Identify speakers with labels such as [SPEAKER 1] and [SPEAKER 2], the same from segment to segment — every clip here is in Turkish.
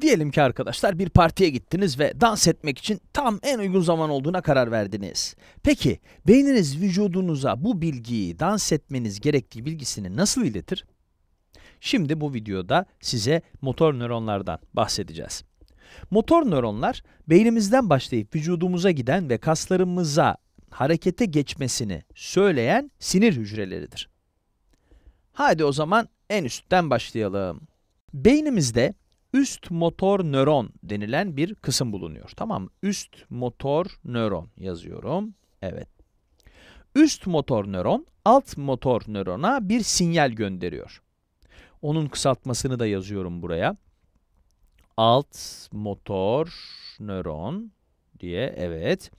[SPEAKER 1] Diyelim ki arkadaşlar bir partiye gittiniz ve dans etmek için tam en uygun zaman olduğuna karar verdiniz. Peki beyniniz vücudunuza bu bilgiyi dans etmeniz gerektiği bilgisini nasıl iletir? Şimdi bu videoda size motor nöronlardan bahsedeceğiz. Motor nöronlar beynimizden başlayıp vücudumuza giden ve kaslarımıza harekete geçmesini söyleyen sinir hücreleridir. Hadi o zaman en üstten başlayalım. Beynimizde üst motor nöron denilen bir kısım bulunuyor. Tamam mı? Üst motor nöron yazıyorum. Evet. Üst motor nöron alt motor nörona bir sinyal gönderiyor. Onun kısaltmasını da yazıyorum buraya. Alt motor nöron diye evet.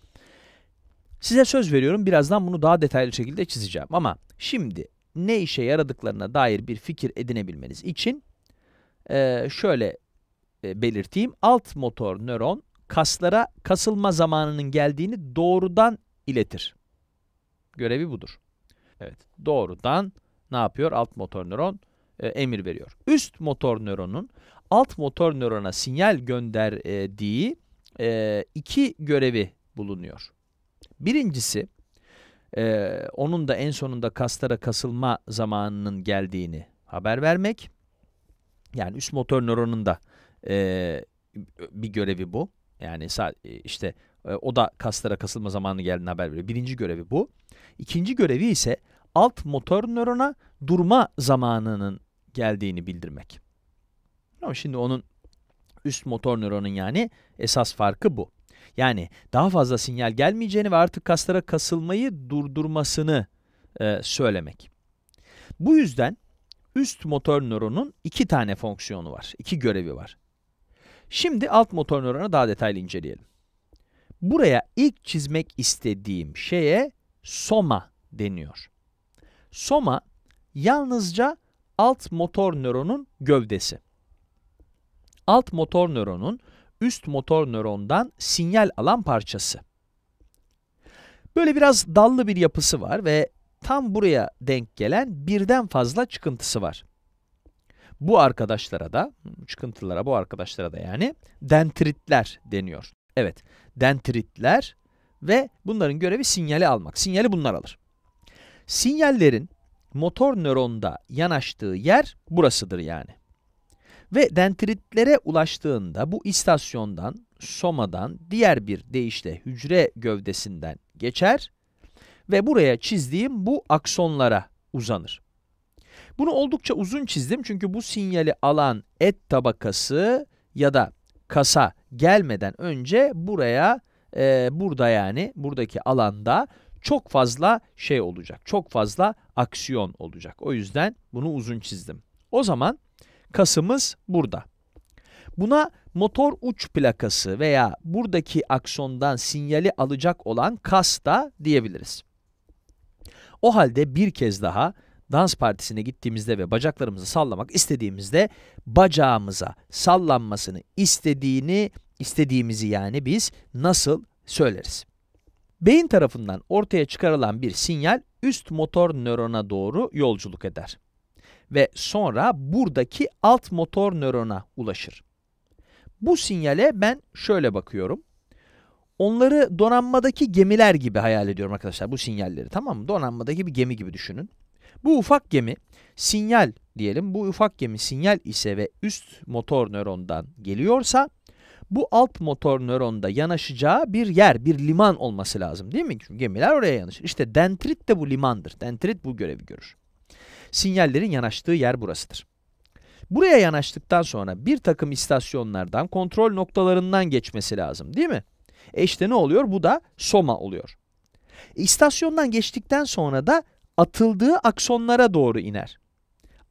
[SPEAKER 1] Size söz veriyorum birazdan bunu daha detaylı şekilde çizeceğim ama şimdi ne işe yaradıklarına dair bir fikir edinebilmeniz için şöyle e, belirteyim. Alt motor nöron kaslara kasılma zamanının geldiğini doğrudan iletir. Görevi budur. Evet, doğrudan ne yapıyor? Alt motor nöron e, emir veriyor. Üst motor nöronun alt motor nörona sinyal gönderdiği e, iki görevi bulunuyor. Birincisi, e, onun da en sonunda kaslara kasılma zamanının geldiğini haber vermek. Yani üst motor nöronun da e, bir görevi bu. Yani e, işte e, o da kaslara kasılma zamanı geldiğini haber veriyor. Birinci görevi bu. İkinci görevi ise alt motor nörona durma zamanının geldiğini bildirmek. Ama şimdi onun üst motor nöronun yani esas farkı bu. Yani daha fazla sinyal gelmeyeceğini ve artık kaslara kasılmayı durdurmasını e, söylemek. Bu yüzden üst motor nöronun iki tane fonksiyonu var, iki görevi var. Şimdi alt motor nöronu daha detaylı inceleyelim. Buraya ilk çizmek istediğim şeye soma deniyor. Soma yalnızca alt motor nöronun gövdesi. Alt motor nöronun üst motor nörondan sinyal alan parçası. Böyle biraz dallı bir yapısı var ve tam buraya denk gelen birden fazla çıkıntısı var. Bu arkadaşlara da, çıkıntılara bu arkadaşlara da yani dendritler deniyor. Evet, dendritler ve bunların görevi sinyali almak. Sinyali bunlar alır. Sinyallerin motor nöronda yanaştığı yer burasıdır yani. Ve dendritlere ulaştığında bu istasyondan, somadan, diğer bir deyişle hücre gövdesinden geçer ve buraya çizdiğim bu aksonlara uzanır. Bunu oldukça uzun çizdim çünkü bu sinyali alan et tabakası ya da kasa gelmeden önce buraya e, burada yani buradaki alanda çok fazla şey olacak. Çok fazla aksiyon olacak. O yüzden bunu uzun çizdim. O zaman kasımız burada. Buna motor uç plakası veya buradaki aksondan sinyali alacak olan kas da diyebiliriz. O halde bir kez daha dans partisine gittiğimizde ve bacaklarımızı sallamak istediğimizde bacağımıza sallanmasını istediğini, istediğimizi yani biz nasıl söyleriz? Beyin tarafından ortaya çıkarılan bir sinyal üst motor nörona doğru yolculuk eder ve sonra buradaki alt motor nörona ulaşır. Bu sinyale ben şöyle bakıyorum. Onları donanmadaki gemiler gibi hayal ediyorum arkadaşlar bu sinyalleri tamam mı? Donanmadaki bir gemi gibi düşünün. Bu ufak gemi sinyal diyelim. Bu ufak gemi sinyal ise ve üst motor nörondan geliyorsa bu alt motor nöronda yanaşacağı bir yer, bir liman olması lazım değil mi? Çünkü gemiler oraya yanaşır. İşte dendrit de bu limandır. Dendrit bu görevi görür. Sinyallerin yanaştığı yer burasıdır. Buraya yanaştıktan sonra bir takım istasyonlardan, kontrol noktalarından geçmesi lazım değil mi? E işte ne oluyor? Bu da soma oluyor. İstasyondan geçtikten sonra da atıldığı aksonlara doğru iner.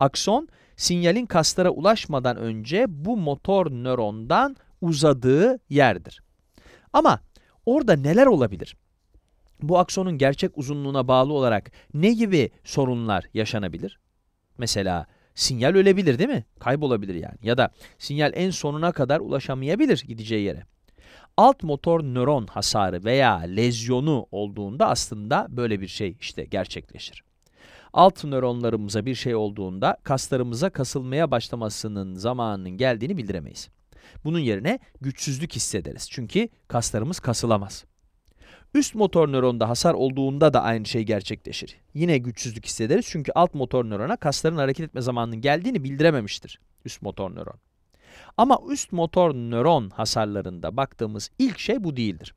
[SPEAKER 1] Akson sinyalin kaslara ulaşmadan önce bu motor nörondan uzadığı yerdir. Ama orada neler olabilir? Bu aksonun gerçek uzunluğuna bağlı olarak ne gibi sorunlar yaşanabilir? Mesela sinyal ölebilir değil mi? Kaybolabilir yani. Ya da sinyal en sonuna kadar ulaşamayabilir gideceği yere alt motor nöron hasarı veya lezyonu olduğunda aslında böyle bir şey işte gerçekleşir. Alt nöronlarımıza bir şey olduğunda kaslarımıza kasılmaya başlamasının zamanının geldiğini bildiremeyiz. Bunun yerine güçsüzlük hissederiz çünkü kaslarımız kasılamaz. Üst motor nöronda hasar olduğunda da aynı şey gerçekleşir. Yine güçsüzlük hissederiz çünkü alt motor nörona kasların hareket etme zamanının geldiğini bildirememiştir üst motor nöron. Ama üst motor nöron hasarlarında baktığımız ilk şey bu değildir.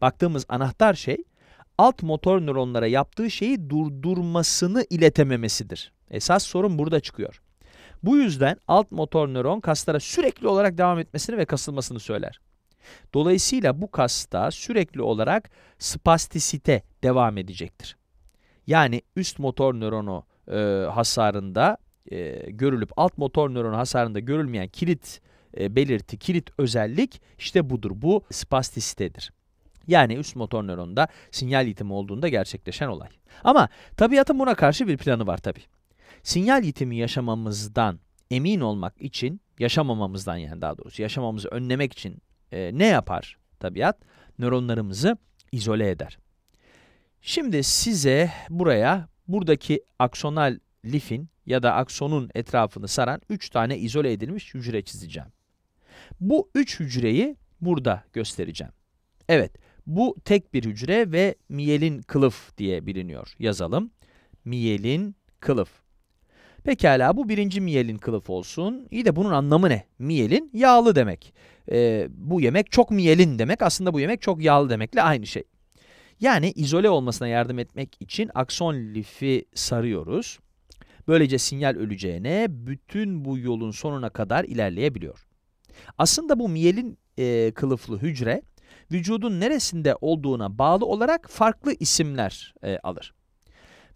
[SPEAKER 1] Baktığımız anahtar şey alt motor nöronlara yaptığı şeyi durdurmasını iletememesidir. Esas sorun burada çıkıyor. Bu yüzden alt motor nöron kaslara sürekli olarak devam etmesini ve kasılmasını söyler. Dolayısıyla bu kasta sürekli olarak spastisite devam edecektir. Yani üst motor nöronu e, hasarında e, görülüp alt motor nöron hasarında görülmeyen kilit e, belirti, kilit özellik işte budur. Bu spastisitedir. Yani üst motor nöronda sinyal yitimi olduğunda gerçekleşen olay. Ama tabiatın buna karşı bir planı var tabi. Sinyal yitimi yaşamamızdan emin olmak için, yaşamamamızdan yani daha doğrusu yaşamamızı önlemek için e, ne yapar tabiat? Nöronlarımızı izole eder. Şimdi size buraya buradaki aksonal lifin ya da aksonun etrafını saran 3 tane izole edilmiş hücre çizeceğim. Bu 3 hücreyi burada göstereceğim. Evet, bu tek bir hücre ve miyelin kılıf diye biliniyor. Yazalım. Miyelin kılıf. Pekala bu birinci miyelin kılıf olsun. İyi de bunun anlamı ne? Miyelin yağlı demek. Ee, bu yemek çok miyelin demek. Aslında bu yemek çok yağlı demekle aynı şey. Yani izole olmasına yardım etmek için akson lifi sarıyoruz. Böylece sinyal öleceğine bütün bu yolun sonuna kadar ilerleyebiliyor. Aslında bu miyelin e, kılıflı hücre vücudun neresinde olduğuna bağlı olarak farklı isimler e, alır.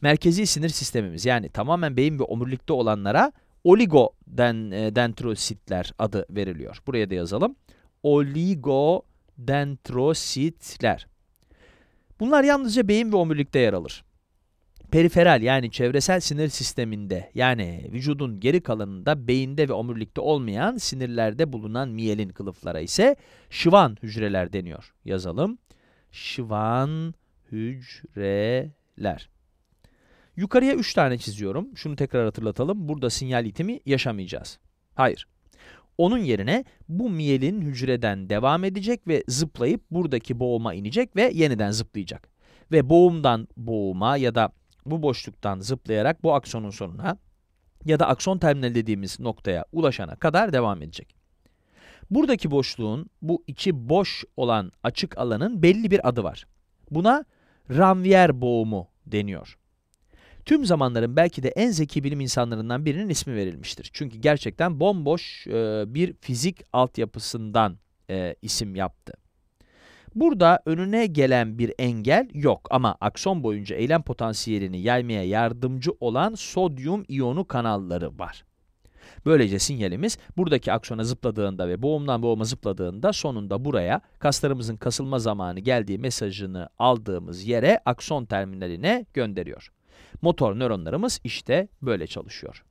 [SPEAKER 1] Merkezi sinir sistemimiz yani tamamen beyin ve omurilikte olanlara oligodendrositler adı veriliyor. Buraya da yazalım. Oligodendrositler. Bunlar yalnızca beyin ve omurilikte yer alır. Periferal yani çevresel sinir sisteminde yani vücudun geri kalanında beyinde ve omurilikte olmayan sinirlerde bulunan miyelin kılıflara ise şıvan hücreler deniyor. Yazalım. Şıvan hücreler. Yukarıya 3 tane çiziyorum. Şunu tekrar hatırlatalım. Burada sinyal itimi yaşamayacağız. Hayır. Onun yerine bu miyelin hücreden devam edecek ve zıplayıp buradaki boğuma inecek ve yeniden zıplayacak. Ve boğumdan boğuma ya da bu boşluktan zıplayarak bu aksonun sonuna ya da akson terminali dediğimiz noktaya ulaşana kadar devam edecek. Buradaki boşluğun, bu içi boş olan açık alanın belli bir adı var. Buna Ranvier boğumu deniyor. Tüm zamanların belki de en zeki bilim insanlarından birinin ismi verilmiştir. Çünkü gerçekten bomboş e, bir fizik altyapısından e, isim yaptı. Burada önüne gelen bir engel yok ama akson boyunca eylem potansiyelini yaymaya yardımcı olan sodyum iyonu kanalları var. Böylece sinyalimiz buradaki aksona zıpladığında ve boğumdan boğuma zıpladığında sonunda buraya kaslarımızın kasılma zamanı geldiği mesajını aldığımız yere akson terminaline gönderiyor. Motor nöronlarımız işte böyle çalışıyor.